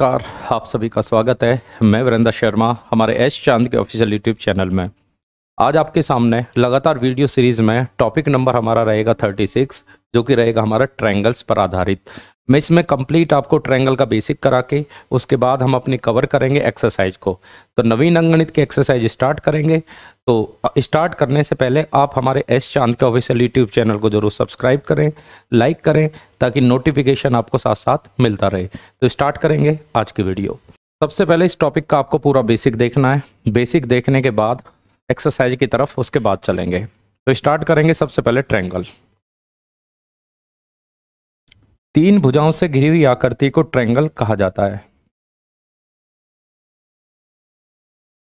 नमस्कार आप सभी का स्वागत है मैं वरिंदा शर्मा हमारे एस चांद के ऑफिशियल यूट्यूब चैनल में आज आपके सामने लगातार वीडियो सीरीज में टॉपिक नंबर हमारा रहेगा 36 जो कि रहेगा हमारा ट्रैंगल्स पर आधारित मैं इसमें कंप्लीट आपको ट्रैंगल का बेसिक करा के उसके बाद हम अपने कवर करेंगे एक्सरसाइज को तो नवीन अंगणित की एक्सरसाइज स्टार्ट करेंगे तो स्टार्ट करने से पहले आप हमारे एस चांद के ऑफिशियल यूट्यूब चैनल को जरूर सब्सक्राइब करें लाइक करें ताकि नोटिफिकेशन आपको साथ साथ मिलता रहे तो स्टार्ट करेंगे आज की वीडियो सबसे पहले इस टॉपिक का आपको पूरा बेसिक देखना है बेसिक देखने के बाद एक्सरसाइज की तरफ उसके बाद चलेंगे तो स्टार्ट करेंगे सबसे पहले ट्रैंगल तीन भुजाओं से घिरी हुई आकृति को ट्रैंगल कहा जाता है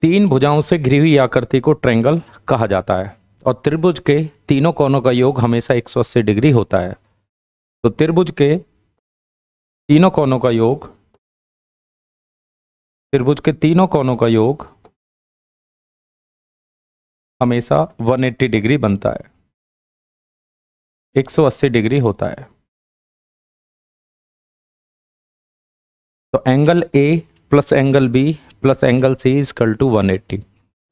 तीन भुजाओं से घिरी हुई आकृति को ट्रैंगल कहा जाता है और त्रिभुज के तीनों कोणों का योग हमेशा 180 डिग्री होता है तो त्रिभुज के तीनों कोणों का योग त्रिभुज के तीनों कोणों का योग हमेशा 180 डिग्री बनता है 180 डिग्री होता है तो angle A plus angle B plus angle C is equal to 180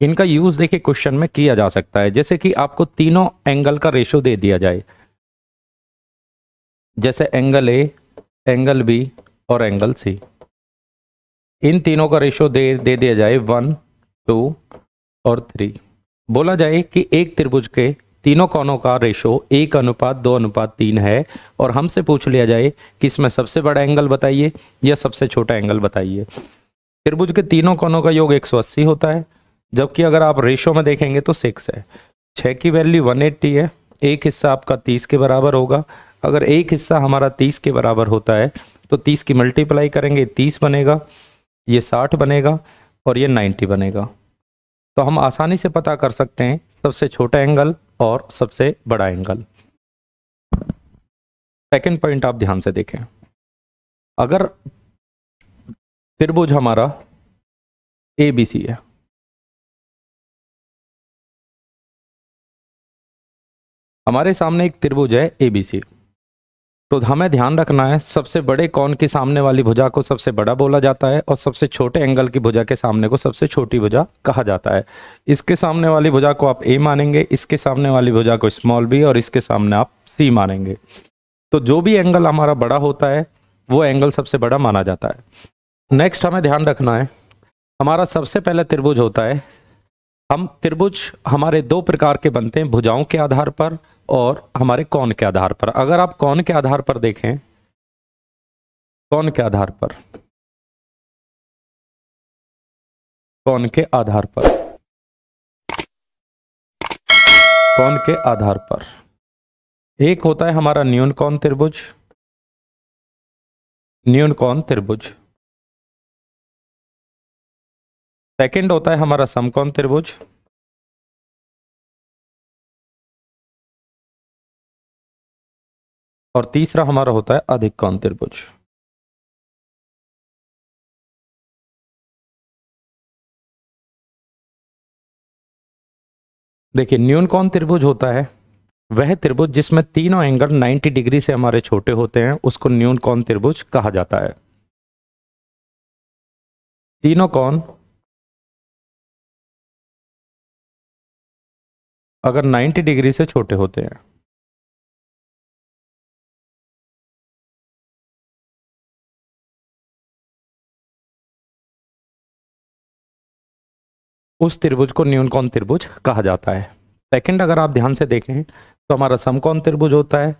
इनका यूज देखिए क्वेश्चन में किया जा सकता है जैसे कि आपको तीनों एंगल का रेशो दे दिया जाए जैसे एंगल ए एंगल बी और एंगल सी इन तीनों का रेशो दे दे दिया जाए वन टू और थ्री बोला जाए कि एक त्रिभुज के तीनों कोणों का रेशो एक अनुपात दो अनुपात तीन है और हमसे पूछ लिया जाए कि इसमें सबसे बड़ा एंगल बताइए या सबसे छोटा एंगल बताइए त्रिभुज के तीनों कोणों का योग 180 होता है जबकि अगर आप रेशो में देखेंगे तो सिक्स है छः की वैल्यू 180 है एक हिस्सा आपका तीस के बराबर होगा अगर एक हिस्सा हमारा तीस के बराबर होता है तो तीस की मल्टीप्लाई करेंगे तीस बनेगा ये साठ बनेगा और ये नाइन्टी बनेगा तो हम आसानी से पता कर सकते हैं सबसे छोटा एंगल और सबसे बड़ा एंगल सेकेंड पॉइंट आप ध्यान से देखें अगर त्रिभुज हमारा ए बी सी है हमारे सामने एक त्रिभुज है ए बी सी तो हमें ध्यान रखना है सबसे बड़े कौन की सामने वाली भुजा को सबसे बड़ा बोला जाता है और सबसे छोटे एंगल की भुजा के सामने को सबसे छोटी भुजा कहा जाता है इसके सामने वाली भुजा को आप ए मानेंगे इसके सामने वाली भुजा को स्मॉल बी और इसके सामने आप सी मानेंगे तो जो भी एंगल हमारा बड़ा होता है वो एंगल सबसे बड़ा माना जाता है नेक्स्ट हमें ध्यान रखना है हमारा सबसे पहले त्रिभुज होता है हम त्रिभुज हमारे दो प्रकार के बनते हैं भुजाओं के आधार पर और हमारे कौन के आधार पर अगर आप कौन के आधार पर देखें कौन के आधार पर कौन के आधार पर कौन के आधार पर एक होता है हमारा न्यून कौन त्रिभुज न्यून कौन त्रिभुज सेकंड होता है हमारा समकोण त्रिभुज और तीसरा हमारा होता है अधिक कौन त्रिभुज देखिए न्यून कौन त्रिभुज होता है वह त्रिभुज जिसमें तीनों एंगल 90 डिग्री से हमारे छोटे होते हैं उसको न्यून कौन त्रिभुज कहा जाता है तीनों कौन अगर 90 डिग्री से छोटे होते हैं उस त्रिभुज को न्यून कौन त्रिभुज कहा जाता है सेकंड अगर आप ध्यान से देखें तो हमारा समकोण त्रिभुज होता है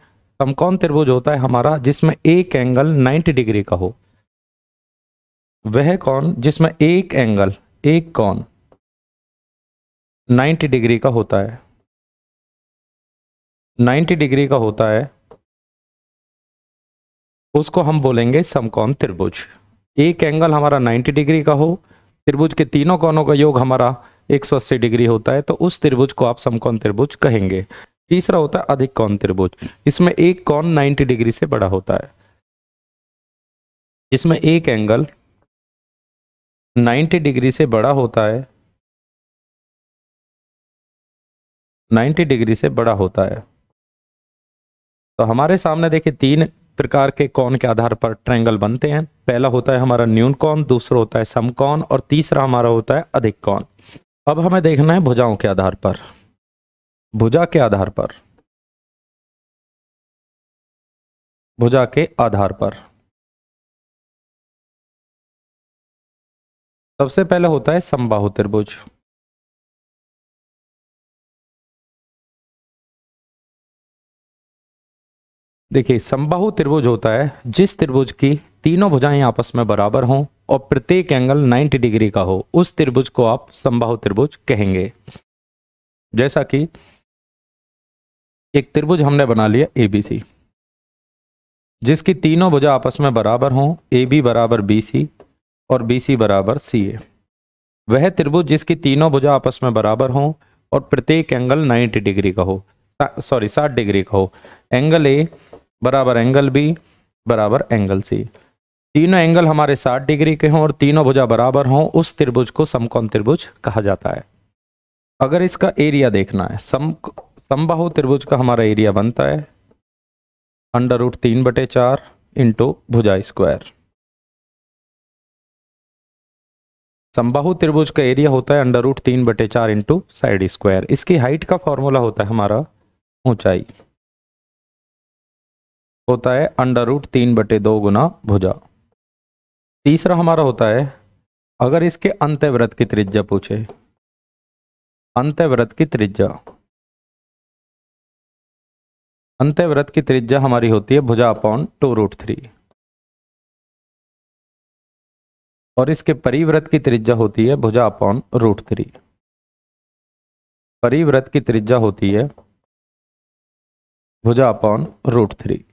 समकोण त्रिभुज होता है हमारा जिसमें एक एंगल 90 डिग्री का हो वह कौन जिसमें एक एंगल एक कौन 90 डिग्री का होता है 90 डिग्री का होता है उसको हम बोलेंगे समकोण त्रिभुज एक एंगल हमारा 90 डिग्री का हो त्रिभुज के तीनों कोणों का योग हमारा 180 डिग्री होता है तो उस त्रिभुज को आप समकोण त्रिभुज कहेंगे तीसरा होता है अधिक कौन त्रिभुज इसमें एक कौन 90 डिग्री से बड़ा होता है इसमें एक एंगल 90 डिग्री से बड़ा होता है 90 डिग्री से बड़ा होता है तो हमारे सामने देखिए तीन प्रकार के कौन के आधार पर ट्रायंगल बनते हैं पहला होता है हमारा न्यून कौन दूसरा होता है सम कौन और तीसरा हमारा होता है अधिक कौन अब हमें देखना है भुजाओं के आधार पर भुजा के आधार पर भुजा के आधार पर सबसे पहले होता है समबाहु त्रिभुज देखिए संबाहु त्रिभुज होता है जिस त्रिभुज की तीनों भुजाएं आपस में बराबर हों और प्रत्येक एंगल 90 डिग्री का हो उस त्रिभुज को आप संबाहु त्रिभुज कहेंगे जैसा कि एक त्रिभुज हमने बना लिया एबीसी जिसकी तीनों भुजा आपस में बराबर हों ए बी बराबर बी सी और बी सी बराबर सी ए वह त्रिभुज जिसकी तीनों भुजा आपस में बराबर हों और प्रत्येक एंगल 90 डिग्री का हो सॉरी 60 डिग्री का हो एंगल ए बराबर एंगल बी बराबर एंगल सी तीनों एंगल हमारे 60 डिग्री के हों और तीनों भुजा बराबर हों उस त्रिभुज को समकोण त्रिभुज कहा जाता है अगर इसका एरिया देखना है सम समबाहु त्रिभुज का हमारा एरिया बनता है अंडर रूट तीन बटे चार इंटू भुजा स्क्वायर समबाहु त्रिभुज का एरिया होता है अंडर रूट तीन बटे चार इंटू साइड स्क्वायर इसकी हाइट का फॉर्मूला होता है हमारा ऊंचाई होता है अंडर रूट तीन बटे दो गुना भुजा तीसरा हमारा होता है अगर इसके अंत्यव्रत की त्रिज्या पूछे अंत्यव्रत की त्रिज्या अंत्यव्रत की त्रिज्या हमारी होती है भुजा अपॉन टू रूट थ्री और इसके परिव्रत की त्रिज्या होती है भुजा अपॉन रूट थ्री परिव्रत की त्रिज्या होती है भुजा अपॉन रूट थ्री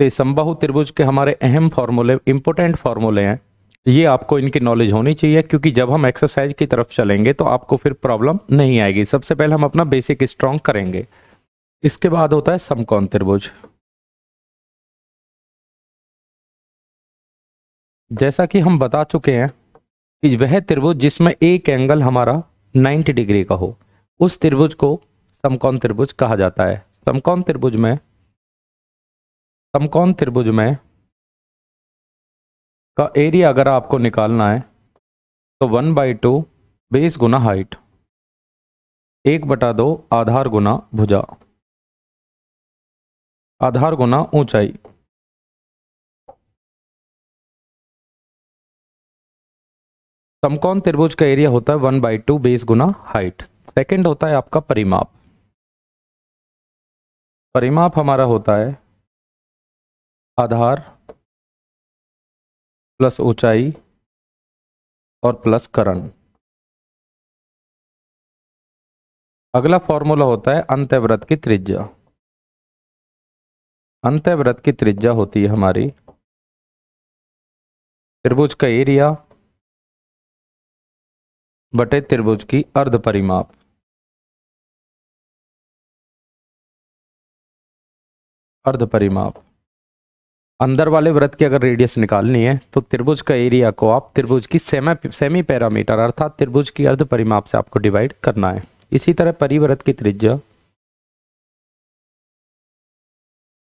से तो संबाहु त्रिभुज के हमारे अहम फॉर्मूले इंपॉर्टेंट फॉर्मूले हैं ये आपको इनकी नॉलेज होनी चाहिए क्योंकि जब हम एक्सरसाइज की तरफ चलेंगे तो आपको फिर प्रॉब्लम नहीं आएगी सबसे पहले हम अपना बेसिक स्ट्रॉन्ग करेंगे इसके बाद होता है समकोण त्रिभुज जैसा कि हम बता चुके हैं कि वह त्रिभुज जिसमें एक एंगल हमारा 90 डिग्री का हो उस त्रिभुज को समकोण त्रिभुज कहा जाता है समकोण त्रिभुज में समकोण त्रिभुज में का एरिया अगर आपको निकालना है तो वन बाई टू बेस गुना हाइट एक बटा दो आधार गुना भुजा आधार गुना ऊंचाई समकोण तो त्रिभुज का एरिया होता है वन बाई टू बेस गुना हाइट सेकंड होता है आपका परिमाप परिमाप हमारा होता है आधार प्लस ऊंचाई और प्लस करण अगला फॉर्मूला होता है अंत्यव्रत की त्रिज्या अंत्यव्रत की त्रिज्या होती है हमारी त्रिभुज का एरिया बटे त्रिभुज की अर्ध परिमाप अर्ध परिमाप अंदर वाले व्रत की अगर रेडियस निकालनी है तो त्रिभुज का एरिया को आप त्रिभुज की सेमी सेमी पैरामीटर अर्थात त्रिभुज की अर्ध परिमाप से आपको डिवाइड करना है इसी तरह परिव्रत की त्रिज्या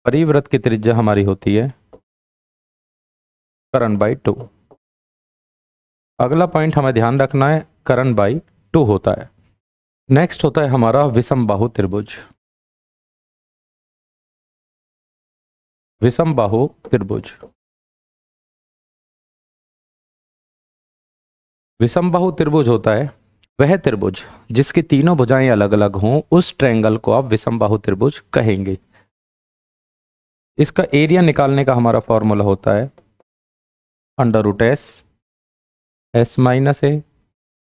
परिव्रत की त्रिज्या हमारी होती है करण बाई टू अगला पॉइंट हमें ध्यान रखना है करण बाई टू होता है नेक्स्ट होता है हमारा विषम बाहु त्रिभुज विषम बाहु त्रिभुज विषम बाहु त्रिभुज होता है वह त्रिभुज जिसकी तीनों भुजाएं अलग अलग हों उस ट्रैंगल को आप विषम बाहु त्रिभुज कहेंगे इसका एरिया निकालने का हमारा फॉर्मूला होता है under root S S minus A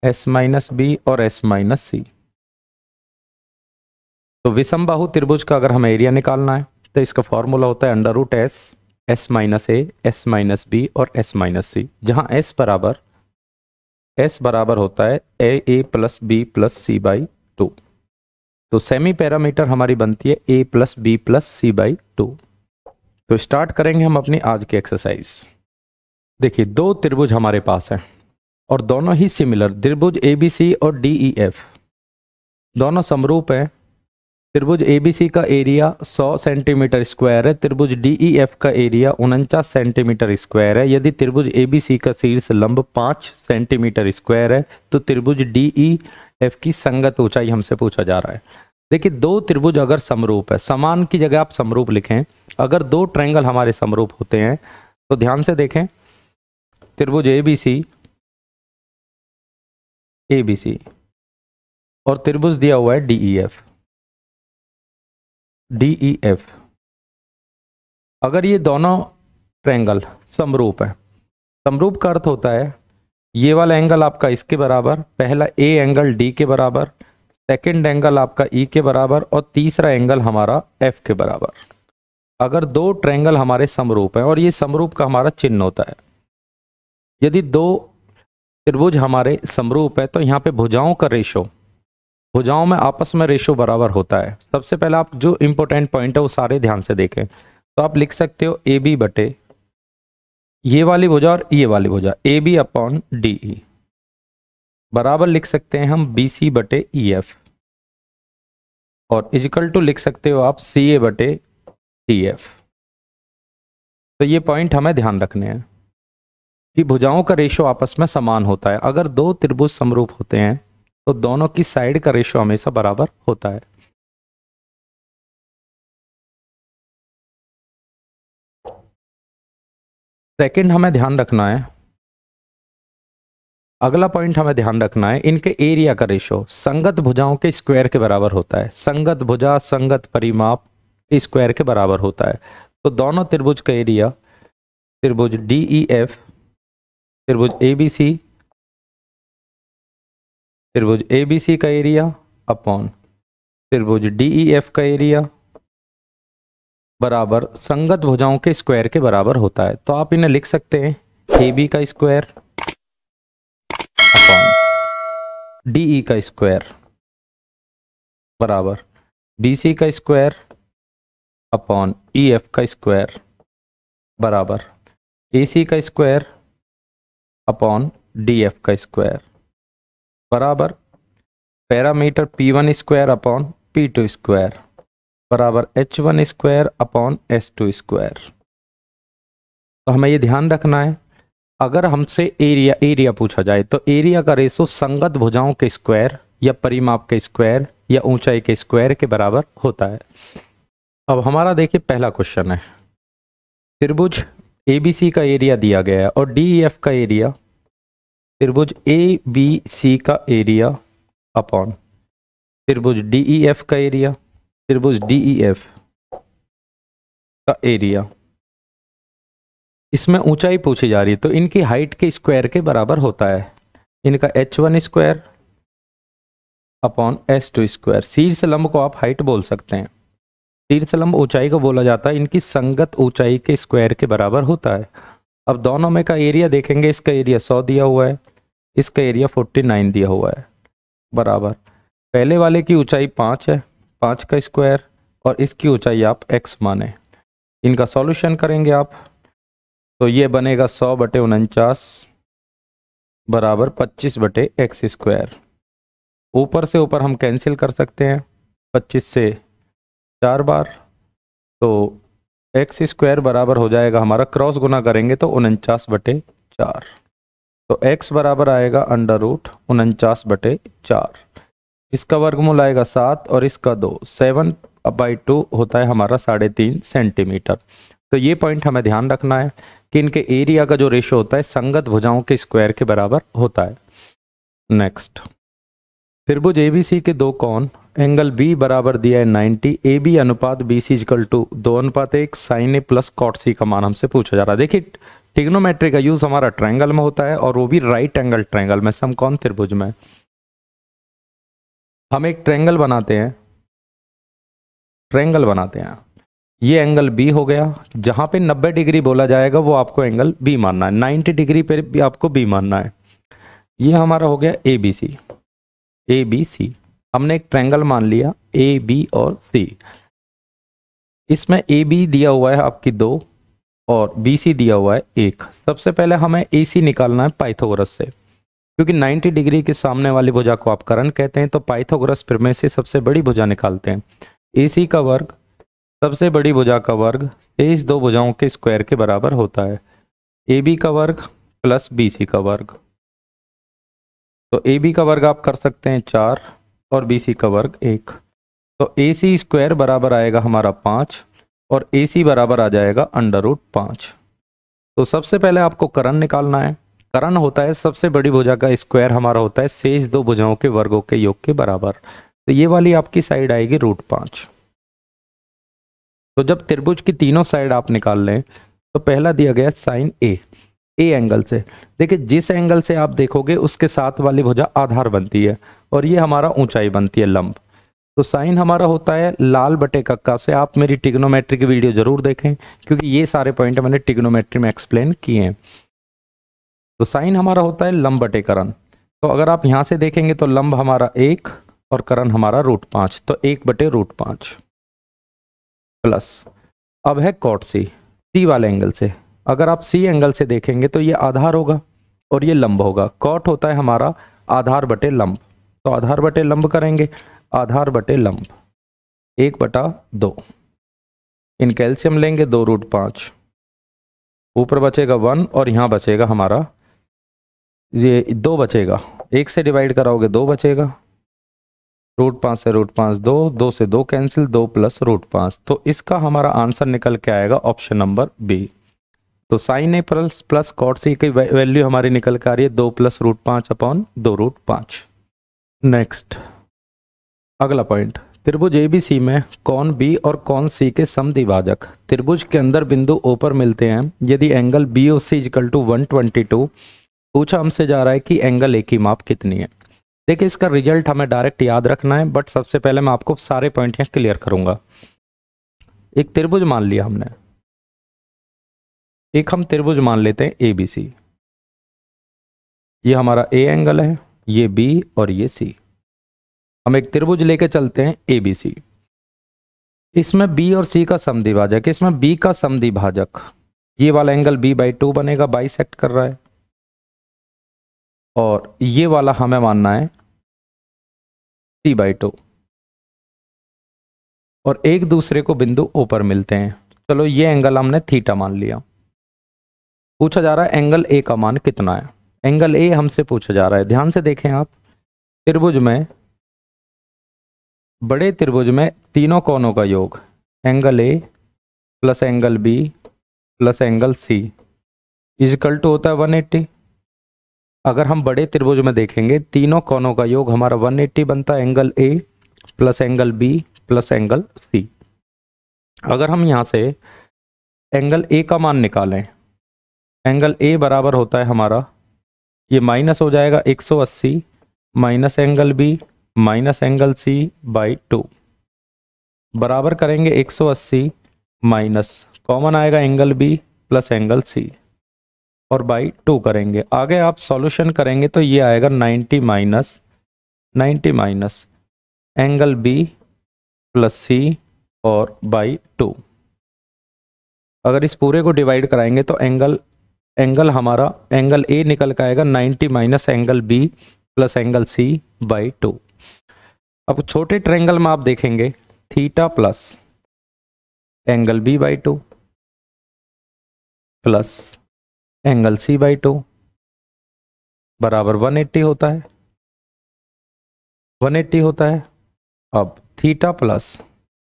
S minus B और एस माइनस सी तो विषम बाहु त्रिभुज का अगर हमें एरिया निकालना है तो इसका फॉर्मूला होता है under root S S minus A S minus B और एस माइनस सी जहां एस बराबर एस बराबर होता है A A plus B plus C by two तो सेमी पैरामीटर हमारी बनती है A plus B plus C by two तो स्टार्ट करेंगे हम अपनी आज की एक्सरसाइज देखिए दो त्रिभुज हमारे पास है और दोनों ही सिमिलर त्रिभुज ए बी सी और डी ई एफ दोनों समरूप हैं त्रिभुज एबीसी का एरिया 100 सेंटीमीटर स्क्वायर है त्रिभुज डीईएफ e का एरिया उनचास सेंटीमीटर स्क्वायर है यदि त्रिभुज एबीसी का शीर्ष लंब 5 सेंटीमीटर स्क्वायर है तो त्रिभुज डीईएफ e की संगत ऊंचाई हमसे पूछा जा रहा है देखिए दो त्रिभुज अगर समरूप है समान की जगह आप समरूप लिखें अगर दो ट्रैंगल हमारे समरूप होते हैं तो ध्यान से देखें त्रिभुज एबीसी सी और त्रिभुज दिया हुआ है डीईएफ डी ई एफ अगर ये दोनों ट्रैंगल समरूप है समरूप का अर्थ होता है ये वाला एंगल आपका इसके बराबर पहला ए एंगल डी के बराबर सेकंड एंगल आपका ई e के बराबर और तीसरा एंगल हमारा एफ के बराबर अगर दो ट्रैंगल हमारे समरूप है और ये समरूप का हमारा चिन्ह होता है यदि दो त्रिभुज हमारे समरूप है तो यहाँ पे भुजाओं का रेशो भुजाओं में आपस में रेशो बराबर होता है सबसे पहले आप जो इंपॉर्टेंट पॉइंट है वो सारे ध्यान से देखें तो आप लिख सकते हो ए बी बटे ये वाली भुजा और ये वाली भुजा A B upon D E बराबर लिख सकते हैं हम बी सी बटे ई e, एफ और इजिकल टू लिख सकते हो आप सी ए बटे टी एफ तो ये पॉइंट हमें ध्यान रखने हैं कि भुजाओं का रेशो आपस में समान होता है अगर दो त्रिभुज समरूप होते हैं तो दोनों की साइड का रेशो हमेशा बराबर होता है सेकंड हमें ध्यान रखना है अगला पॉइंट हमें ध्यान रखना है इनके एरिया का रेशो संगत भुजाओं के स्क्वायर के बराबर होता है संगत भुजा संगत परिमाप स्क्वायर के बराबर होता है तो दोनों त्रिभुज का एरिया त्रिभुज डी ई एफ त्रिभुज ए बी सी त्रिभुज ए बी सी का एरिया अपॉन त्रिभुज डी ई एफ का एरिया बराबर संगत भुजाओं के स्क्वायर के बराबर होता है तो आप इन्हें लिख सकते हैं ए बी का स्क्वायर अपॉन डी ई का स्क्वायर बराबर बी सी का स्क्वायर अपॉन ई एफ का स्क्वायर बराबर ए सी का स्क्वायर अपॉन डी एफ का स्क्वायर बराबर parameter P one square upon P two square बराबर H one square upon S two square तो हमें ये ध्यान रखना है अगर हमसे एरिया एरिया पूछा जाए तो एरिया का रेशो संगत भुजाओं के स्क्वायर या परिमाप के स्क्वायर या ऊंचाई के स्क्वायर के बराबर होता है अब हमारा देखिए पहला क्वेश्चन है त्रिभुज एबीसी का एरिया दिया गया है और डीईएफ e का एरिया त्रिभुज ए बी सी का एरिया अपॉन त्रिभुज डी ई एफ का एरिया त्रिभुज डी ई एफ का एरिया इसमें ऊंचाई पूछी जा रही है तो इनकी हाइट के स्क्वायर के बराबर होता है इनका H one square upon S two square शीर्ष लंब को आप हाइट बोल सकते हैं शीर्ष लंब ऊंचाई को बोला जाता है इनकी संगत ऊंचाई के स्क्वायर के बराबर होता है अब दोनों में का एरिया देखेंगे इसका एरिया सौ दिया हुआ है इसका एरिया फोर्टी नाइन दिया हुआ है बराबर पहले वाले की ऊंचाई पाँच है पाँच का स्क्वायर और इसकी ऊंचाई आप एक्स माने इनका सॉल्यूशन करेंगे आप तो ये बनेगा सौ बटे उनचास बराबर पच्चीस बटे एक्स स्क्वायर ऊपर से ऊपर हम कैंसिल कर सकते हैं पच्चीस से चार बार तो एक्स स्क्वायर बराबर हो जाएगा हमारा क्रॉस गुना करेंगे तो उनचास बटे चार तो एक्स बराबर आएगा अंडर रूट उनचास बटे चार इसका वर्गमूल आएगा सात और इसका दो सेवन बाई टू होता है हमारा साढ़े तीन सेंटीमीटर तो ये पॉइंट हमें ध्यान रखना है कि इनके एरिया का जो रेशो होता है संगत भुजाओं के स्क्वायर के बराबर होता है नेक्स्ट त्रिभुज एबीसी के दो कौन एंगल बी बराबर दिया है 90 ए बी अनुपात बी सी इजकल टू दो अनुपात एक sine A plus cot C का मान हमसे पूछा जा रहा है देखिए टिग्नोमेट्री का यूज हमारा ट्रायंगल में होता है और वो भी राइट एंगल ट्रायंगल में सम कौन त्रिभुज में हम एक ट्रायंगल बनाते हैं ट्रायंगल बनाते हैं ये एंगल बी हो गया जहां पे 90 डिग्री बोला जाएगा वो आपको एंगल बी मानना है 90 डिग्री पर भी आपको बी मानना है ये हमारा हो गया ए बी सी ए बी सी हमने एक ट्रैंगल मान लिया ए बी और सी इसमें ए बी दिया हुआ है आपकी दो और बी सी दिया हुआ है एक सबसे पहले हमें ए सी निकालना है पाइथागोरस से क्योंकि 90 डिग्री के सामने वाली भुजा को आप करण कहते हैं तो पाइथागोरस प्रमेय से सबसे बड़ी भुजा निकालते हैं ए सी का वर्ग सबसे बड़ी भुजा का वर्ग शेष दो भुजाओं के स्क्वायर के बराबर होता है ए बी का वर्ग प्लस बी सी का वर्ग तो ए बी का वर्ग आप कर सकते हैं चार और बी सी का वर्ग एक तो ए सी स्क्वायर बराबर आएगा हमारा पाँच और ए सी बराबर आ जाएगा अंडर रूट पाँच तो सबसे पहले आपको करण निकालना है करण होता है सबसे बड़ी भुजा का स्क्वायर हमारा होता है शेष दो भुजाओं के वर्गों के योग के बराबर तो ये वाली आपकी साइड आएगी रूट पाँच तो जब त्रिभुज की तीनों साइड आप निकाल लें तो पहला दिया गया साइन ए ए एंगल से देखिए जिस एंगल से आप देखोगे उसके साथ वाली भुजा आधार बनती है और ये हमारा ऊंचाई बनती है लंब तो साइन हमारा होता है लाल बटे कक्का से आप मेरी टिग्नोमेट्री की वीडियो जरूर देखें क्योंकि ये सारे पॉइंट मैंने टिग्नोमेट्री में एक्सप्लेन किए हैं तो साइन हमारा होता है लंब बटे करण तो अगर आप यहाँ से देखेंगे तो लंब हमारा एक और करण हमारा रूट पाँच तो एक बटे रूट पाँच प्लस अब है कॉट सी सी वाले एंगल से अगर आप सी एंगल से देखेंगे तो ये आधार होगा और ये लंब होगा कॉट होता है हमारा आधार बटे लंब तो आधार बटे लंब करेंगे आधार बटे लंब एक बटा दो इन कैल्शियम लेंगे दो रूट पाँच ऊपर बचेगा वन और यहाँ बचेगा हमारा ये दो बचेगा एक से डिवाइड कराओगे दो बचेगा रूट पाँच से रूट पाँच दो दो से दो कैंसिल दो प्लस रूट पाँच तो इसका हमारा आंसर निकल के आएगा ऑप्शन नंबर बी तो sine A plus plus cot C की वैल्यू हमारी निकल कर आ रही है दो प्लस रूट पांच अपॉन दो रूट पांच नेक्स्ट अगला पॉइंट त्रिभुज एबीसी में कौन बी और कौन सी के समद्विभाजक त्रिभुज के अंदर बिंदु ओ पर मिलते हैं यदि angle B O C is equal to one twenty two पूछा हमसे जा रहा है कि एंगल ए की माप कितनी है देखिए इसका रिजल्ट हमें डायरेक्ट याद रखना है बट सबसे पहले मैं आपको सारे पॉइंट यहाँ क्लियर करूंगा एक त्रिभुज मान लिया हमने एक हम त्रिभुज मान लेते हैं ए बी सी ये हमारा ए एंगल है ये बी और ये सी हम एक त्रिभुज लेके चलते हैं ए बी सी इसमें बी और सी का समद्विभाजक इसमें बी का समद्विभाजक ये वाला एंगल बी बाई टू बनेगा बाई सेक्ट कर रहा है और ये वाला हमें मानना है सी बाई टू और एक दूसरे को बिंदु ऊपर मिलते हैं चलो ये एंगल हमने थीटा मान लिया पूछा जा रहा है एंगल ए का मान कितना है एंगल ए हमसे पूछा जा रहा है ध्यान से देखें आप त्रिभुज में बड़े त्रिभुज में तीनों कोणों का योग angle A plus angle B plus angle C is equal to होता है 180 अगर हम बड़े त्रिभुज में देखेंगे तीनों कोणों का योग हमारा 180 बनता है angle A plus angle B plus angle C अगर हम यहाँ से एंगल ए का मान निकालें एंगल ए बराबर होता है हमारा ये माइनस हो जाएगा 180 minus angle B minus angle C by two बराबर करेंगे 180 माइनस कॉमन आएगा angle B plus angle C और बाई टू करेंगे आगे आप सॉल्यूशन करेंगे तो ये आएगा 90 minus 90 minus angle B plus C और बाई टू अगर इस पूरे को डिवाइड कराएंगे तो एंगल एंगल हमारा एंगल ए निकल का आएगा 90 minus angle B plus angle C by two अब छोटे ट्रेंगल में आप देखेंगे theta plus angle B by two plus angle C by two बराबर 180 होता है 180 होता है अब थीटा प्लस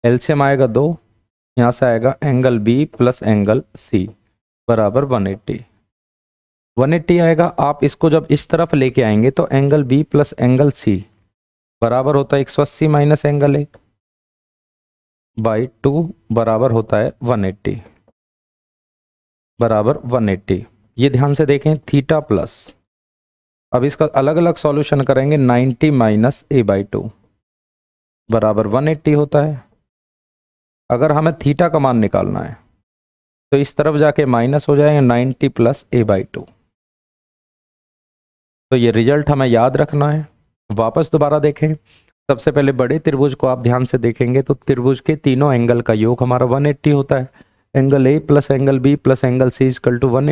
एल्सियम आएगा दो यहाँ से आएगा angle B plus angle C बराबर 180 180 आएगा आप इसको जब इस तरफ लेके आएंगे तो angle B plus angle C बराबर होता है एक सौ अस्सी माइनस एंगल एक बाई टू बराबर होता है 180 बराबर 180 ये ध्यान से देखें थीटा प्लस अब इसका अलग अलग सॉल्यूशन करेंगे 90 माइनस ए बाई टू बराबर 180 होता है अगर हमें थीटा का मान निकालना है तो इस तरफ जाके माइनस हो जाएंगे 90 प्लस ए बाई टू तो ये रिजल्ट हमें याद रखना है वापस दोबारा देखें सबसे पहले बड़े त्रिभुज को आप ध्यान से देखेंगे तो त्रिभुज के तीनों एंगल का योग हमारा 180 होता है angle A plus angle B plus angle C is equal to one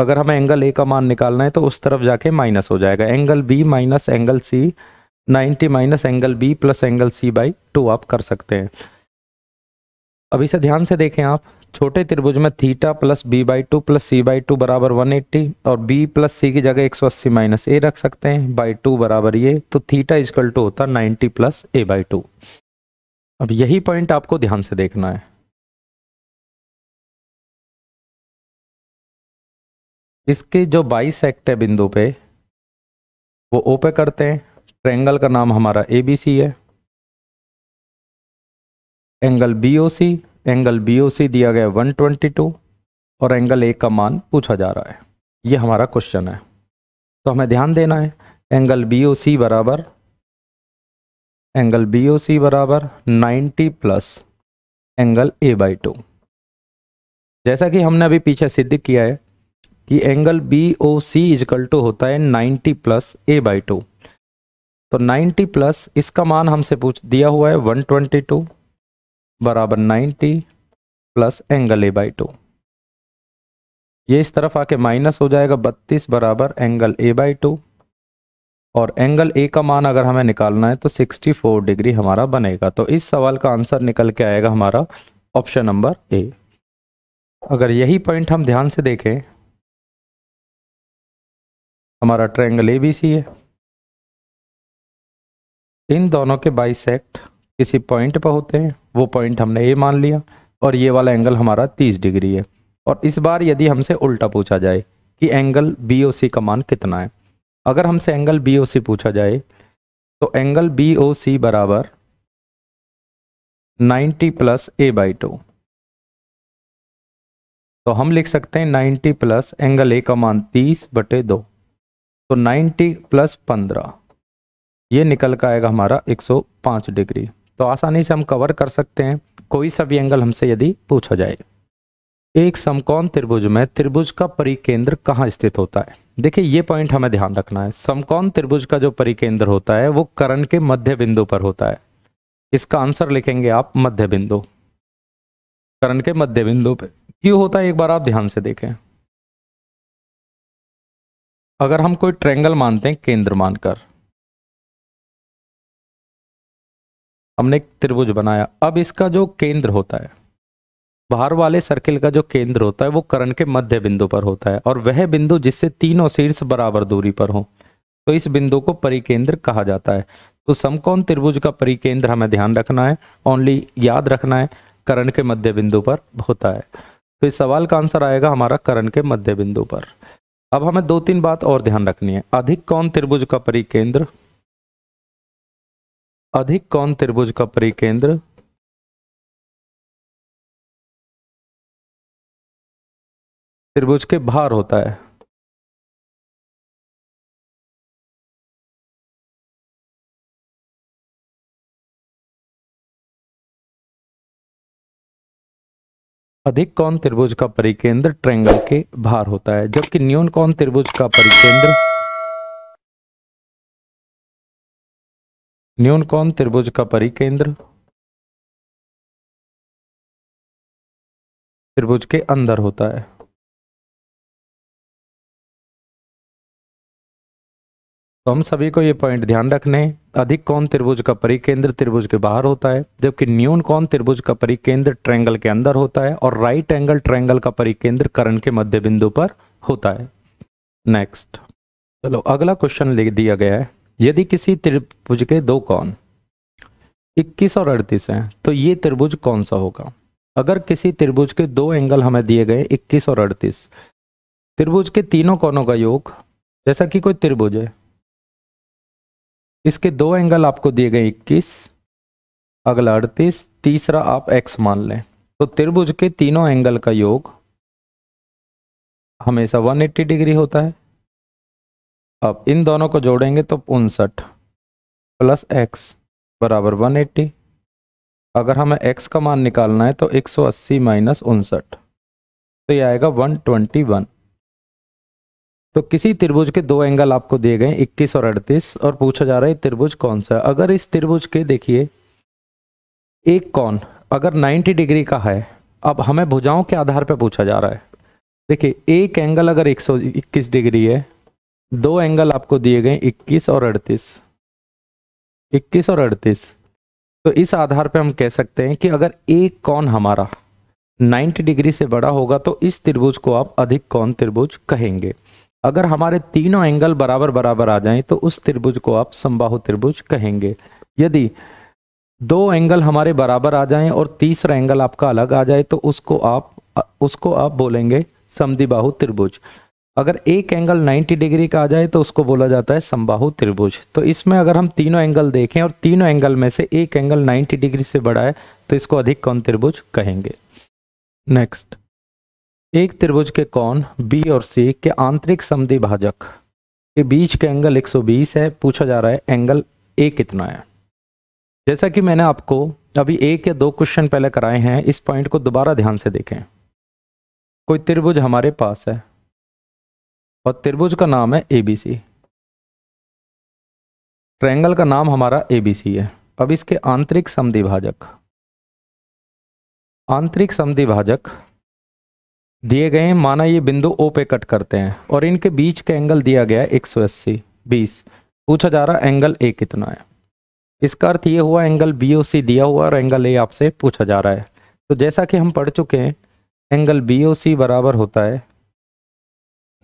अगर हमें एंगल ए का मान निकालना है तो उस तरफ जाके माइनस हो जाएगा angle B minus angle C 90 minus angle B plus angle C by two आप कर सकते हैं अभी से ध्यान से देखें आप छोटे त्रिभुज में theta plus B by two plus C by two बराबर वन एट्टी और बी प्लस सी की जगह एक सौ अस्सी माइनस ए रख सकते हैं बाई टू बराबर ये तो थीटा इजकल टू होता ninety plus A by two अब यही पॉइंट आपको ध्यान से देखना है इसके जो बाईस सेक्ट है बिंदु पे वो ओ पे करते हैं ट्रेंगल का नाम हमारा ए बी सी है angle B O C angle B दिया गया वन ट्वेंटी टू और एंगल ए का मान पूछा जा रहा है ये हमारा क्वेश्चन है तो हमें ध्यान देना है एंगल बी बराबर एंगल बी बराबर 90 plus angle A by two जैसा कि हमने अभी पीछे सिद्ध किया है कि angle B O C is equal to होता है 90 प्लस ए बाई टू तो 90 प्लस इसका मान हमसे पूछ दिया हुआ है 122 बराबर 90 plus angle A by two ये इस तरफ आके माइनस हो जाएगा 32 बराबर एंगल ए बाई टू और एंगल ए का मान अगर हमें निकालना है तो 64 डिग्री हमारा बनेगा तो इस सवाल का आंसर निकल के आएगा हमारा ऑप्शन नंबर ए अगर यही पॉइंट हम ध्यान से देखें हमारा ट्रायंगल ए बी सी है इन दोनों के बाइसेक्ट किसी पॉइंट पर होते हैं वो पॉइंट हमने ए मान लिया और ये वाला एंगल हमारा तीस डिग्री है और इस बार यदि हमसे उल्टा पूछा जाए कि एंगल बी ओ सी का मान कितना है अगर हमसे एंगल बी ओ सी पूछा जाए तो एंगल बी ओ सी बराबर ninety plus A by two तो हम लिख सकते हैं नाइन्टी प्लस एंगल ए का मान तीस बटे दो तो 90 प्लस पंद्रह ये निकल का आएगा हमारा एक सौ डिग्री तो आसानी से हम कवर कर सकते हैं कोई सा भी एंगल हमसे यदि पूछा जाए एक समकोण त्रिभुज में त्रिभुज का परिकेंद्र कहाँ स्थित होता है देखिए ये पॉइंट हमें ध्यान रखना है समकोण त्रिभुज का जो परिकेंद्र होता है वो करण के मध्य बिंदु पर होता है इसका आंसर लिखेंगे आप मध्य बिंदु करण के मध्य बिंदु पर क्यों होता है एक बार आप ध्यान से देखें अगर हम कोई ट्रेंगल मानते हैं केंद्र मानकर हमने एक त्रिभुज बनाया अब इसका जो केंद्र होता है बाहर वाले सर्किल का जो केंद्र होता है वो करण के मध्य बिंदु पर होता है और वह बिंदु जिससे तीनों शीर्ष बराबर दूरी पर हो तो इस बिंदु को परिकेंद्र कहा जाता है तो समकोण त्रिभुज का परिकेंद्र हमें ध्यान रखना है ओनली याद रखना है करण के मध्य बिंदु पर होता है तो इस सवाल का आंसर आएगा हमारा करण के मध्य बिंदु पर अब हमें दो तीन बात और ध्यान रखनी है अधिक कौन त्रिभुज का परिकेंद्र अधिक कौन त्रिभुज का परिकेंद्र त्रिभुज के भार होता है अधिक कौन त्रिभुज का परिकेंद्र ट्रेंगल के भार होता है जबकि न्यून कौन त्रिभुज का परिकेंद्र न्यून कौन त्रिभुज का परिकेंद्र त्रिभुज के अंदर होता है तो हम सभी को ये पॉइंट ध्यान रखने अधिक कौन त्रिभुज का परिकेंद्र त्रिभुज के बाहर होता है जबकि न्यून कौन त्रिभुज का परिकेंद्र ट्रैंगल के अंदर होता है और राइट एंगल ट्रैंगल का परिकेंद्र करण के मध्य बिंदु पर होता है नेक्स्ट चलो अगला क्वेश्चन लिख दिया गया है यदि किसी त्रिभुज के दो कौन 21 और 38 हैं तो ये त्रिभुज कौन सा होगा अगर किसी त्रिभुज के दो एंगल हमें दिए गए 21 और 38 त्रिभुज के तीनों कोनों का योग जैसा कि कोई त्रिभुज है इसके दो एंगल आपको दिए गए 21 अगला 38 तीसरा आप x मान लें तो त्रिभुज के तीनों एंगल का योग हमेशा 180 डिग्री होता है अब इन दोनों को जोड़ेंगे तो उनसठ प्लस एक्स बराबर वन एट्टी अगर हमें एक्स का मान निकालना है तो एक सौ अस्सी माइनस उनसठ तो ये आएगा वन ट्वेंटी वन तो किसी त्रिभुज के दो एंगल आपको दिए गए इक्कीस और अड़तीस और पूछा जा रहा है त्रिभुज कौन सा अगर इस त्रिभुज के देखिए एक कौन अगर नाइन्टी डिग्री का है अब हमें भुजाओं के आधार पर पूछा जा रहा है देखिए एक एंगल अगर 121 डिग्री है दो एंगल आपको दिए गए 21 और 38 21 और 38 तो इस आधार पे हम कह सकते हैं कि अगर एक कौन हमारा 90 डिग्री से बड़ा होगा तो इस त्रिभुज को आप अधिक कौन त्रिभुज कहेंगे अगर हमारे तीनों एंगल बराबर बराबर आ जाएं तो उस त्रिभुज को आप संबाहु त्रिभुज कहेंगे यदि दो एंगल हमारे बराबर आ जाएं और तीसरा एंगल आपका अलग आ जाए तो उसको आप उसको आप बोलेंगे समदिबाहु त्रिभुज अगर एक एंगल 90 डिग्री का आ जाए तो उसको बोला जाता है संबाहु त्रिभुज तो इसमें अगर हम तीनों एंगल देखें और तीनों एंगल में से एक एंगल 90 डिग्री से बड़ा है तो इसको अधिक कौन त्रिभुज कहेंगे नेक्स्ट एक त्रिभुज के कौन बी और सी के आंतरिक समधि भाजक के बीच के एंगल 120 है पूछा जा रहा है एंगल ए कितना है जैसा कि मैंने आपको अभी एक या दो क्वेश्चन पहले कराए हैं इस पॉइंट को दोबारा ध्यान से देखें कोई त्रिभुज हमारे पास है और त्रिभुज का नाम है एबीसी ट्रैंगल का नाम हमारा एबीसी है अब इसके आंतरिक समिभाजक आंतरिक समिभाजक दिए गए हैं माना ये बिंदु ओ पे कट करते हैं और इनके बीच का एंगल दिया गया है एक सौ अस्सी बीस पूछा जा रहा एंगल ए कितना है इसका अर्थ ये हुआ एंगल बी ओ सी दिया हुआ और एंगल ए आपसे पूछा जा रहा है तो जैसा कि हम पढ़ चुके हैं एंगल बी ओ सी बराबर होता है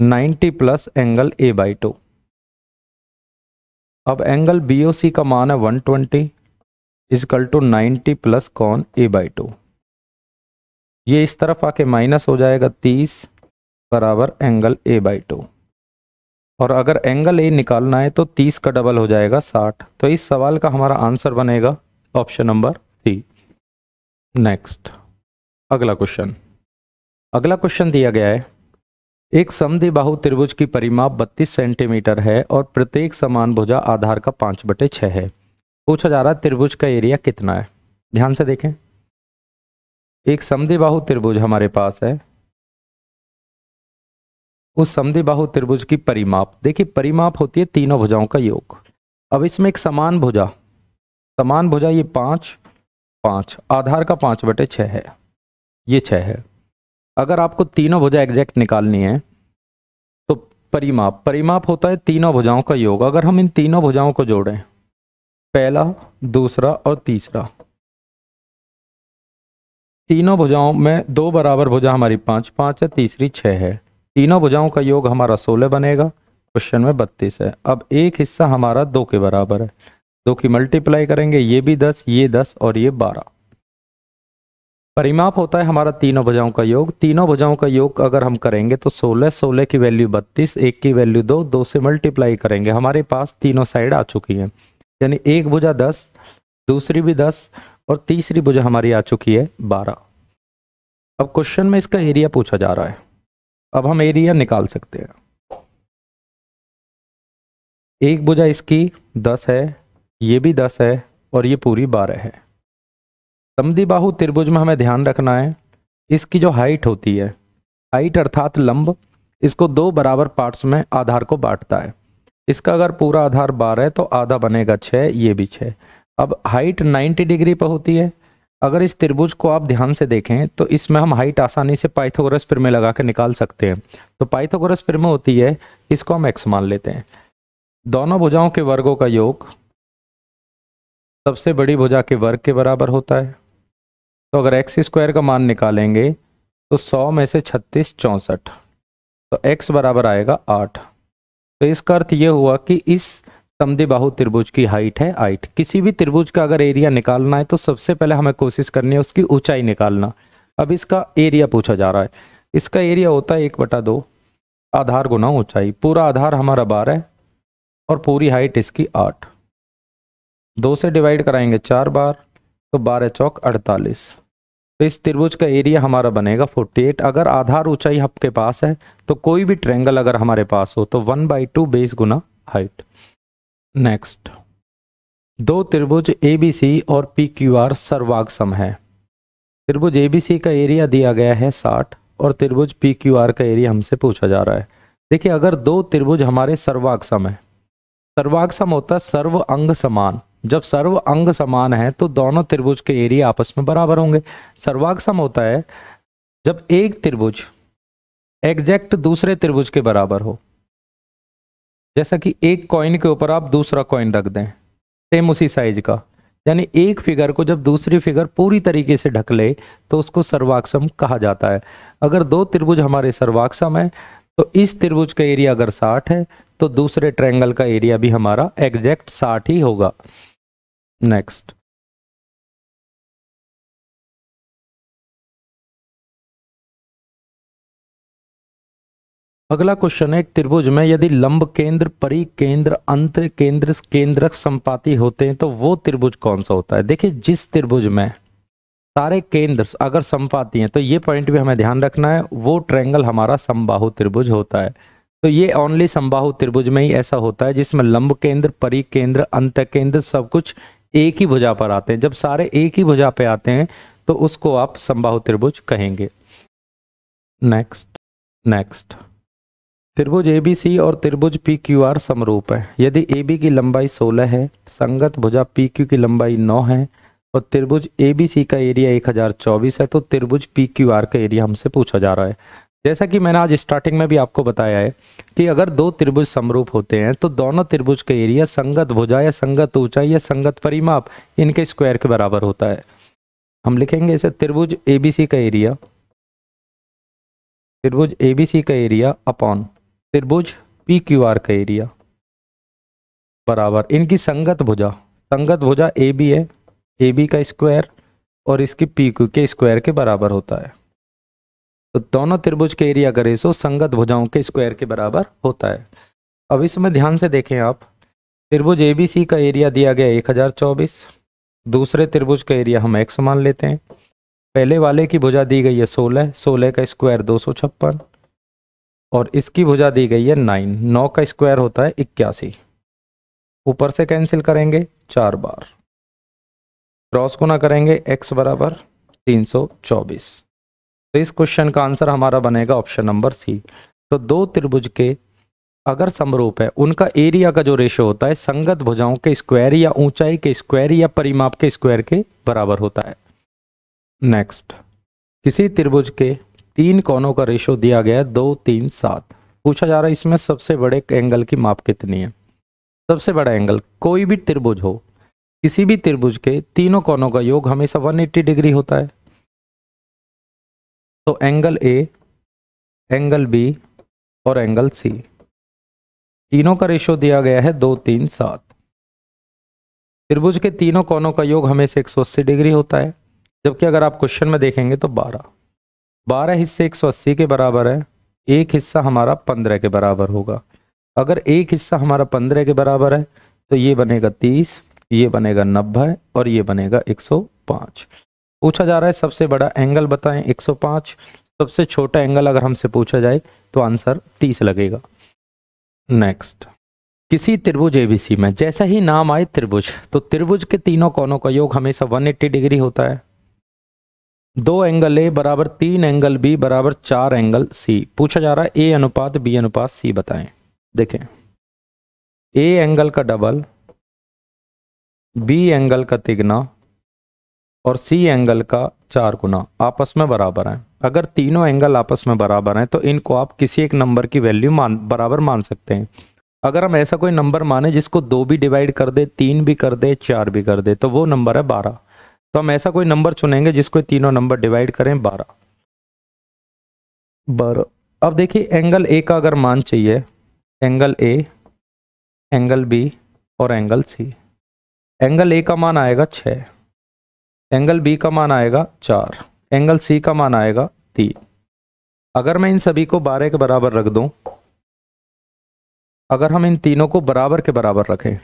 90 plus angle A by two अब एंगल बी ओ सी का मान है 120 twenty equal to ninety plus कौन ए बाई टू ये इस तरफ आके माइनस हो जाएगा 30 बराबर एंगल ए बाई टू और अगर एंगल ए निकालना है तो 30 का डबल हो जाएगा 60 तो इस सवाल का हमारा आंसर बनेगा ऑप्शन नंबर सी नेक्स्ट अगला क्वेश्चन अगला क्वेश्चन दिया गया है एक समधि बाहु त्रिभुज की परिमाप 32 सेंटीमीटर है और प्रत्येक समान भुजा आधार का पांच बटे छ है पूछा जा रहा है त्रिभुज का एरिया कितना है ध्यान से देखें एक समधि बाहु त्रिभुज हमारे पास है उस समधि बाहु त्रिभुज की परिमाप देखिए परिमाप होती है तीनों भुजाओं का योग अब इसमें एक समान भुजा समान भुजा ये पांच पांच आधार का पांच बटे छ है ये छ है अगर आपको तीनों भुजा एग्जैक्ट निकालनी है तो परिमाप परिमाप होता है तीनों भुजाओं का योग अगर हम इन तीनों भुजाओं को जोड़ें पहला दूसरा और तीसरा तीनों भुजाओं में दो बराबर भुजा हमारी पांच पांच है तीसरी छह है तीनों भुजाओं का योग हमारा सोलह बनेगा क्वेश्चन में बत्तीस है अब एक हिस्सा हमारा दो के बराबर है दो की मल्टीप्लाई करेंगे ये भी दस ये दस और ये बारह परिमाप होता है हमारा तीनों भुजाओं का योग तीनों भुजाओं का योग अगर हम करेंगे तो 16 16 की वैल्यू 32 एक की वैल्यू दो दो से मल्टीप्लाई करेंगे हमारे पास तीनों साइड आ चुकी है यानी एक भुजा 10 दूसरी भी 10 और तीसरी भुजा हमारी आ चुकी है 12 अब क्वेश्चन में इसका एरिया पूछा जा रहा है अब हम एरिया निकाल सकते हैं एक भुजा इसकी 10 है ये भी 10 है और ये पूरी 12 है समी बाहु त्रिभुज में हमें ध्यान रखना है इसकी जो हाइट होती है हाइट अर्थात लंब इसको दो बराबर पार्ट्स में आधार को बांटता है इसका अगर पूरा आधार बारह है तो आधा बनेगा छः ये भी छः अब हाइट 90 डिग्री पर होती है अगर इस त्रिभुज को आप ध्यान से देखें तो इसमें हम हाइट आसानी से पाइथागोरस में लगा कर निकाल सकते हैं तो पाइथागोरस में होती है इसको हम एक्स मान लेते हैं दोनों भुजाओं के वर्गों का योग सबसे बड़ी भुजा के वर्ग के बराबर होता है तो अगर एक्स स्क्वायर का मान निकालेंगे तो सौ में से छत्तीस चौंसठ तो एक्स बराबर आएगा आठ तो इसका अर्थ ये हुआ कि इस समदिबाहु त्रिभुज की हाइट है आइट किसी भी त्रिभुज का अगर एरिया निकालना है तो सबसे पहले हमें कोशिश करनी है उसकी ऊंचाई निकालना अब इसका एरिया पूछा जा रहा है इसका एरिया होता है एक बटा दो आधार गुना ऊंचाई पूरा आधार हमारा बारह है और पूरी हाइट इसकी आठ दो से डिवाइड कराएंगे चार बार तो बारह चौक अड़तालीस तो इस त्रिभुज का एरिया हमारा बनेगा 48 अगर आधार ऊंचाई आपके पास है तो कोई भी ट्रेंगल अगर हमारे पास हो तो वन बाई टू बेस गुना हाइट नेक्स्ट दो त्रिभुज ए बी सी और पी क्यू आर सर्वागसम है त्रिभुज ए बी सी का एरिया दिया गया है साठ और त्रिभुज पी क्यू आर का एरिया हमसे पूछा जा रहा है देखिए अगर दो त्रिभुज हमारे सर्वागसम है सर्वागसम होता है सर्व अंग समान जब सर्व अंग समान है तो दोनों त्रिभुज के एरिया आपस में बराबर होंगे सर्वाग सम होता है जब एक त्रिभुज एग्जैक्ट दूसरे त्रिभुज के बराबर हो जैसा कि एक कॉइन के ऊपर आप दूसरा कॉइन रख दें सेम उसी साइज का यानी एक फिगर को जब दूसरी फिगर पूरी तरीके से ढक ले तो उसको सर्वाक्षम कहा जाता है अगर दो त्रिभुज हमारे सर्वाक्षम है तो इस त्रिभुज का एरिया अगर साठ है तो दूसरे ट्रैंगल का एरिया भी हमारा एग्जैक्ट साठ ही होगा next अगला क्वेश्चन है एक त्रिभुज में यदि लंब केंद्र परी केंद्र अंत केंद्र केंद्रक संपाति होते हैं तो वो त्रिभुज कौन सा होता है देखिए जिस त्रिभुज में सारे केंद्र अगर संपाती हैं तो ये पॉइंट भी हमें ध्यान रखना है वो ट्रायंगल हमारा समबाहु त्रिभुज होता है तो ये ओनली समबाहु त्रिभुज में ही ऐसा होता है जिसमें लंब केंद्र परी केंद्र अंत केंद्र सब कुछ एक ही भुजा पर आते हैं जब सारे एक ही भुजा पे आते हैं तो उसको आप संबाहु त्रिभुज कहेंगे नेक्स्ट नेक्स्ट त्रिभुज ए बी सी और त्रिभुज पी क्यू आर समरूप है यदि ए बी की लंबाई 16 है संगत भुजा पी क्यू की लंबाई 9 है और त्रिभुज ए बी सी का एरिया 1024 है तो त्रिभुज पी क्यू आर का एरिया हमसे पूछा जा रहा है जैसा कि मैंने आज स्टार्टिंग में भी आपको बताया है कि अगर दो त्रिभुज समरूप होते हैं तो दोनों त्रिभुज का एरिया संगत भुजा या संगत ऊंचाई या संगत परिमाप इनके स्क्वायर के बराबर होता है हम लिखेंगे इसे त्रिभुज एबीसी का एरिया त्रिभुज एबीसी का एरिया अपॉन त्रिभुज पी क्यू आर का एरिया बराबर इनकी संगत भुजा संगत भुजा ए बी है ए बी का स्क्वायर और इसकी पी क्यू के स्क्वायर के बराबर होता है तो दोनों त्रिभुज के एरिया का रेशो संगत भुजाओं के स्क्वायर के बराबर होता है अब इसमें ध्यान से देखें आप त्रिभुज ए का एरिया दिया गया एक हज़ार चौबीस दूसरे त्रिभुज का एरिया हम एक्स मान लेते हैं पहले वाले की भुजा दी गई है सोलह सोलह का स्क्वायर दो सौ छप्पन और इसकी भुजा दी गई है नाइन नौ का स्क्वायर होता है इक्यासी ऊपर से कैंसिल करेंगे चार बार क्रॉस को ना करेंगे एक्स बराबर तीन सौ चौबीस इस क्वेश्चन का आंसर हमारा बनेगा ऑप्शन नंबर सी तो दो त्रिभुज के अगर समरूप है उनका एरिया का जो रेशो होता है संगत भुजाओं के स्क्वायर या ऊंचाई के स्क्वायर या परिमाप के स्क्वायर के बराबर होता है नेक्स्ट किसी त्रिभुज के तीन कोनों का रेशो दिया गया है दो तीन सात पूछा जा रहा है इसमें सबसे बड़े एंगल की माप कितनी है सबसे बड़ा एंगल कोई भी त्रिभुज हो किसी भी त्रिभुज के तीनों कोनों का योग हमेशा 180 डिग्री होता है तो एंगल ए एंगल बी और एंगल सी तीनों का रेशो दिया गया है दो तीन सात त्रिभुज के तीनों कोनों का योग हमेशा एक सौ अस्सी डिग्री होता है जबकि अगर आप क्वेश्चन में देखेंगे तो बारह बारह हिस्से एक सौ अस्सी के बराबर है एक हिस्सा हमारा पंद्रह के बराबर होगा अगर एक हिस्सा हमारा पंद्रह के बराबर है तो ये बनेगा तीस ये बनेगा नब्बे और ये बनेगा एक सौ पाँच पूछा जा रहा है सबसे बड़ा एंगल बताएं 105 सबसे छोटा एंगल अगर हमसे पूछा जाए तो आंसर 30 लगेगा नेक्स्ट किसी त्रिभुज एबीसी में जैसा ही नाम आए त्रिभुज तो त्रिभुज के तीनों कोनों का योग हमेशा 180 डिग्री होता है दो एंगल ए बराबर तीन एंगल बी बराबर चार एंगल सी पूछा जा रहा है ए अनुपात बी अनुपात सी बताएं देखें ए एंगल का डबल बी एंगल का तिगना और सी एंगल का चार गुना आपस में बराबर है अगर तीनों एंगल आपस में बराबर हैं तो इनको आप किसी एक नंबर की वैल्यू मान बराबर मान सकते हैं अगर हम ऐसा कोई नंबर माने जिसको दो भी डिवाइड कर दे तीन भी कर दे चार भी कर दे तो वो नंबर है बारह तो हम ऐसा कोई नंबर चुनेंगे जिसको तीनों नंबर डिवाइड करें बारह बारह अब देखिए एंगल ए का अगर मान चाहिए एंगल ए एंगल बी और एंगल सी एंगल ए का मान आएगा छः एंगल बी का मान आएगा चार एंगल सी का मान आएगा तीन अगर मैं इन सभी को बारह के बराबर रख दूं अगर हम इन तीनों को बराबर के बराबर रखें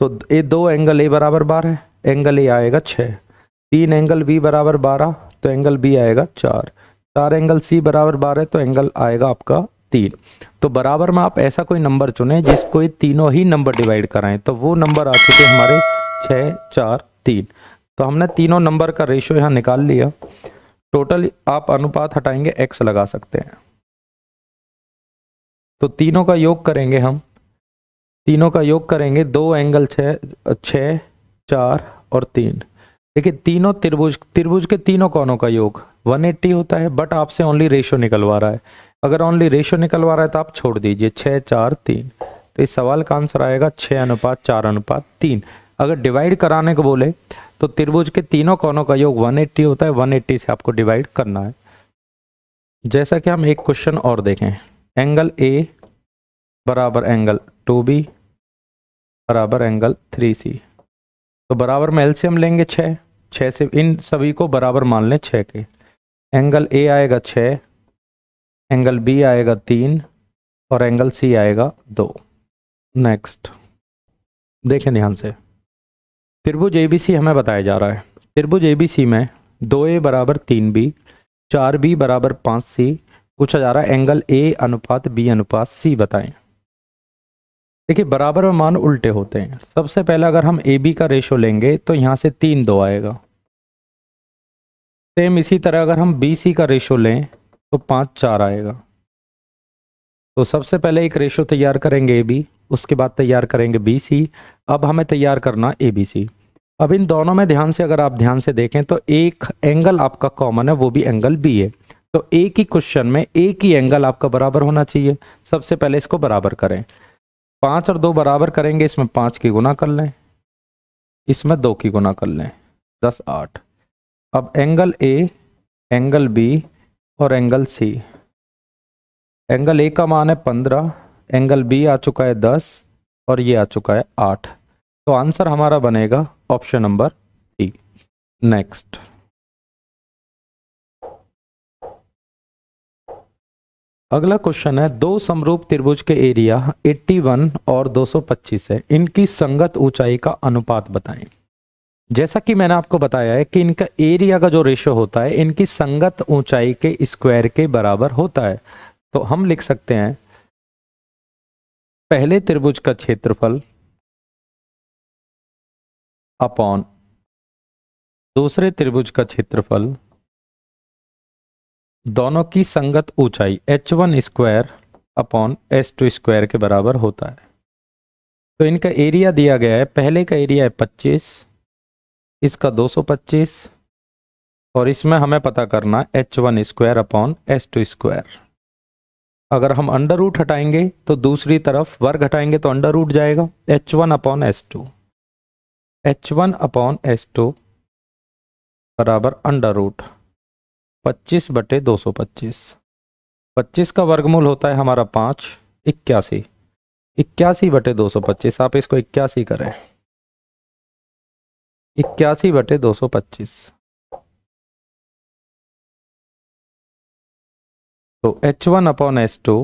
तो ये दो एंगल ए बराबर बारह एंगल ए आएगा छः तीन एंगल बी बराबर बारह तो एंगल बी आएगा चार चार एंगल सी बराबर बारह तो एंगल आएगा आपका तीन तो बराबर में आप ऐसा कोई नंबर चुने जिसको ये तीनों ही नंबर डिवाइड कराएं तो वो नंबर आ चुके हमारे छः चार तीन तो हमने तीनों नंबर का रेशो यहाँ निकाल लिया टोटल आप अनुपात हटाएंगे एक्स लगा सकते हैं तो तीनों का योग करेंगे हम तीनों का योग करेंगे दो एंगल छ चार और तीन देखिए तीनों त्रिभुज त्रिभुज के तीनों कोनों का योग 180 होता है बट आपसे ओनली रेशो निकलवा रहा है अगर ओनली रेशो निकलवा रहा है तो आप छोड़ दीजिए छः चार तीन तो इस सवाल का आंसर आएगा छः अनुपात चार अनुपात तीन अगर डिवाइड कराने को बोले तो त्रिभुज के तीनों कोनों का योग 180 होता है 180 से आपको डिवाइड करना है जैसा कि हम एक क्वेश्चन और देखें एंगल ए बराबर एंगल टू बी बराबर एंगल थ्री सी तो बराबर में एलसीएम लेंगे छः छः से इन सभी को बराबर मान लें छः के एंगल ए आएगा छ एंगल बी आएगा तीन और एंगल सी आएगा दो नेक्स्ट देखें ध्यान से त्रिभुज ए बी सी हमें बताया जा रहा है त्रिभुज ए बी सी में दो ए बराबर तीन बी चार बी बराबर पाँच सी पूछा जा रहा है एंगल ए अनुपात बी अनुपात सी बताएं देखिए बराबर में मान उल्टे होते हैं सबसे पहले अगर हम ए बी का रेशो लेंगे तो यहाँ से तीन दो आएगा सेम इसी तरह अगर हम बी सी का रेशो लें तो पाँच चार आएगा तो सबसे पहले एक रेशो तैयार करेंगे ए बी उसके बाद तैयार करेंगे बी सी अब हमें तैयार करना ए बी सी अब इन दोनों में ध्यान से अगर आप ध्यान से देखें तो एक एंगल आपका कॉमन है वो भी एंगल बी है तो एक ही क्वेश्चन में एक ही एंगल आपका बराबर होना चाहिए सबसे पहले इसको बराबर करें पांच और दो बराबर करेंगे इसमें पांच की गुना कर लें इसमें दो की गुना कर लें दस आठ अब एंगल ए एंगल बी और एंगल सी एंगल ए का मान है पंद्रह एंगल बी आ चुका है दस और ये आ चुका है आठ तो आंसर हमारा बनेगा ऑप्शन नंबर सी नेक्स्ट अगला क्वेश्चन है दो समरूप त्रिभुज के एरिया 81 और 225 है इनकी संगत ऊंचाई का अनुपात बताएं जैसा कि मैंने आपको बताया है कि इनका एरिया का जो रेशो होता है इनकी संगत ऊंचाई के स्क्वायर के बराबर होता है तो हम लिख सकते हैं पहले त्रिभुज का क्षेत्रफल अपॉन दूसरे त्रिभुज का क्षेत्रफल दोनों की संगत ऊंचाई H one square upon S two square के बराबर होता है तो इनका एरिया दिया गया है पहले का एरिया है 25 इसका 225 और इसमें हमें पता करना H one square upon S two square अगर हम अंडर रूट हटाएंगे तो दूसरी तरफ वर्ग हटाएंगे तो अंडर रूट जाएगा H one upon S two H one upon S two बराबर अंडर रूट पच्चीस बटे दो सौ पच्चीस पच्चीस का वर्गमूल होता है हमारा पाँच इक्यासी इक्यासी बटे दो सौ पच्चीस आप इसको इक्यासी करें इक्यासी बटे दो सौ पच्चीस तो H one upon S two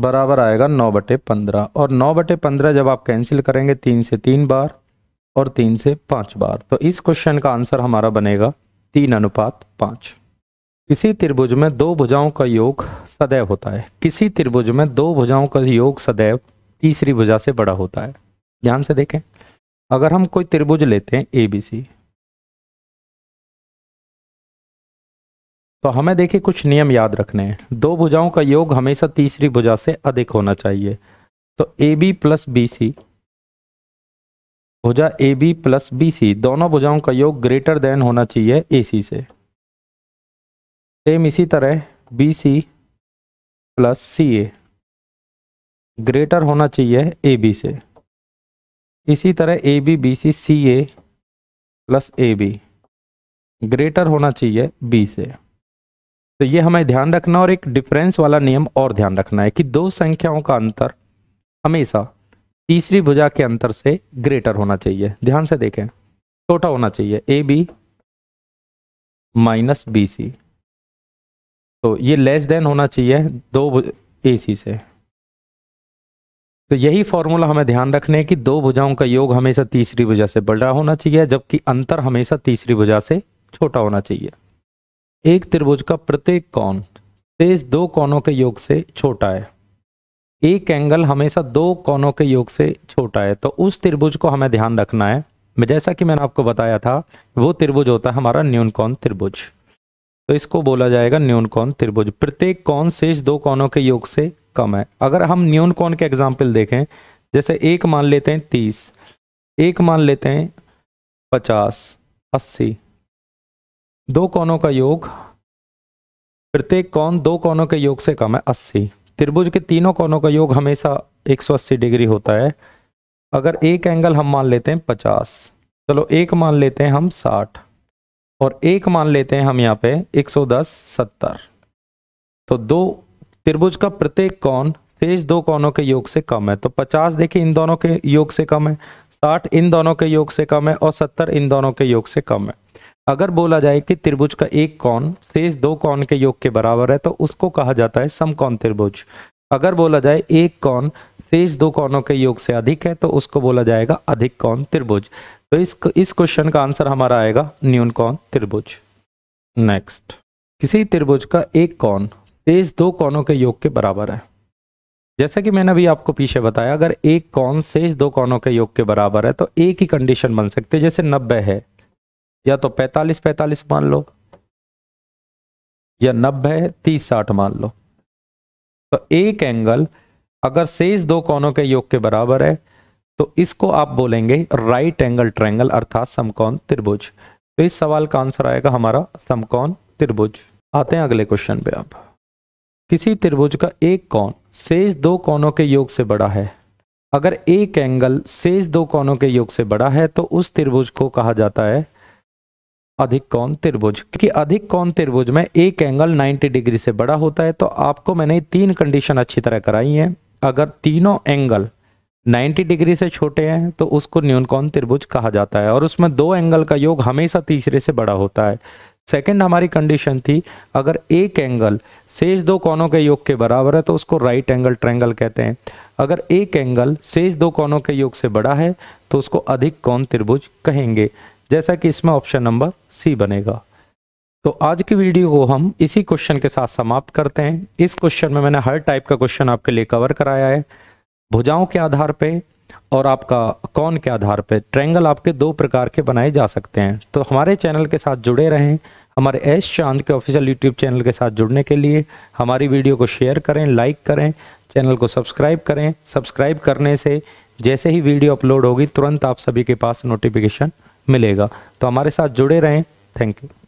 बराबर आएगा नौ बटे पंद्रह और नौ बटे पंद्रह जब आप कैंसिल करेंगे तीन से तीन बार और तीन से पांच बार तो इस क्वेश्चन का आंसर हमारा बनेगा तीन अनुपात पांच किसी त्रिभुज में दो भुजाओं का योग सदैव होता है किसी त्रिभुज में दो भुजाओं का योग सदैव तीसरी भुजा से बड़ा होता है ध्यान से देखें अगर हम कोई त्रिभुज लेते हैं ए बी सी तो हमें देखिए कुछ नियम याद रखने हैं दो भुजाओं का योग हमेशा तीसरी भुजा से अधिक होना चाहिए तो A B plus B C भुजा A B plus B C दोनों भुजाओं का योग ग्रेटर देन होना चाहिए ए सी से सेम इसी तरह B C plus C A greater होना चाहिए ए बी से इसी तरह A B B C C A plus A B greater होना चाहिए बी से तो ये हमें ध्यान रखना और एक डिफरेंस वाला नियम और ध्यान रखना है कि दो संख्याओं का अंतर हमेशा तीसरी भुजा के अंतर से ग्रेटर होना चाहिए ध्यान से देखें छोटा होना चाहिए A B minus B C तो ये लेस देन होना चाहिए दो ए सी से तो यही फॉर्मूला हमें ध्यान रखने है कि दो भुजाओं का योग हमेशा तीसरी भुजा से बड़ा होना चाहिए जबकि अंतर हमेशा तीसरी भुजा से छोटा होना चाहिए एक त्रिभुज का प्रत्येक कोण शेष दो कोणों के योग से छोटा है एक एंगल हमेशा दो कोणों के योग से छोटा है तो उस त्रिभुज को हमें ध्यान रखना है जैसा कि मैंने आपको बताया था वो त्रिभुज होता है हमारा न्यून कौन त्रिभुज तो इसको बोला जाएगा न्यून कौन त्रिभुज प्रत्येक कौन शेष दो कोणों के योग से कम है अगर हम न्यून कौन के एग्जाम्पल देखें जैसे एक मान लेते हैं तीस एक मान लेते हैं पचास अस्सी दो कोनों का योग प्रत्येक कोण दो कोनों के योग से कम है अस्सी त्रिभुज के तीनों कोनों का योग हमेशा अस्सी डिग्री होता है अगर एक एंगल हम मान लेते हैं पचास चलो एक मान लेते हैं हम साठ और एक मान लेते हैं हम यहाँ पे एक सौ दस सत्तर तो दो त्रिभुज का प्रत्येक कोण शेष दो कोणों के योग से कम है तो पचास देखिए इन दोनों के योग से कम है साठ इन दोनों के योग से कम है और सत्तर इन दोनों के योग से कम है अगर बोला जाए कि त्रिभुज का एक कौन शेष दो कौन के योग के बराबर है तो उसको कहा जाता है समकौन त्रिभुज अगर बोला जाए एक कौन शेष दो कौनों के योग से अधिक है तो उसको बोला जाएगा अधिक कौन त्रिभुज तो इस इस क्वेश्चन का आंसर हमारा आएगा न्यून कौन त्रिभुज नेक्स्ट किसी त्रिभुज का एक कौन शेष दो कौनों के योग के बराबर है जैसा कि मैंने अभी आपको पीछे बताया अगर एक कौन शेष दो कौनों के योग के बराबर है तो एक ही कंडीशन बन सकती है जैसे नब्बे है या तो 45 45 मान लो या नब्बे तीस साठ मान लो तो एक एंगल अगर शेष दो कोनों के योग के बराबर है तो इसको आप बोलेंगे राइट एंगल ट्रायंगल अर्थात समकोण त्रिभुज तो इस सवाल का आंसर आएगा हमारा समकोण त्रिभुज आते हैं अगले क्वेश्चन पे आप किसी त्रिभुज का एक कोण शेष दो कोनों के योग से बड़ा है अगर एक एंगल शेष दो कोनों के योग से बड़ा है तो उस त्रिभुज को कहा जाता है अधिक कौन त्रिभुज क्योंकि अधिक कौन त्रिभुज में एक एंगल 90 डिग्री से बड़ा होता है तो आपको मैंने तीन कंडीशन अच्छी तरह कराई हैं अगर तीनों एंगल 90 डिग्री से छोटे हैं तो उसको न्यून कौन त्रिभुज कहा जाता है और उसमें दो एंगल का योग हमेशा तीसरे से बड़ा होता है सेकेंड हमारी कंडीशन थी अगर एक एंगल शेष दो कोनों के योग के बराबर है तो उसको राइट एंगल ट्रैंगल कहते हैं अगर एक एंगल शेष दो कोनों के योग से बड़ा है तो उसको अधिक कौन त्रिभुज कहेंगे जैसा कि इसमें ऑप्शन नंबर सी बनेगा तो आज की वीडियो को हम इसी क्वेश्चन के साथ समाप्त करते हैं इस क्वेश्चन में मैंने हर टाइप का क्वेश्चन आपके लिए कवर कराया है भुजाओं के आधार पे और आपका कौन के आधार पे ट्रेंगल आपके दो प्रकार के बनाए जा सकते हैं तो हमारे चैनल के साथ जुड़े रहें हमारे एस चांद के ऑफिशियल यूट्यूब चैनल के साथ जुड़ने के लिए हमारी वीडियो को शेयर करें लाइक करें चैनल को सब्सक्राइब करें सब्सक्राइब करने से जैसे ही वीडियो अपलोड होगी तुरंत आप सभी के पास नोटिफिकेशन मिलेगा तो हमारे साथ जुड़े रहें थैंक यू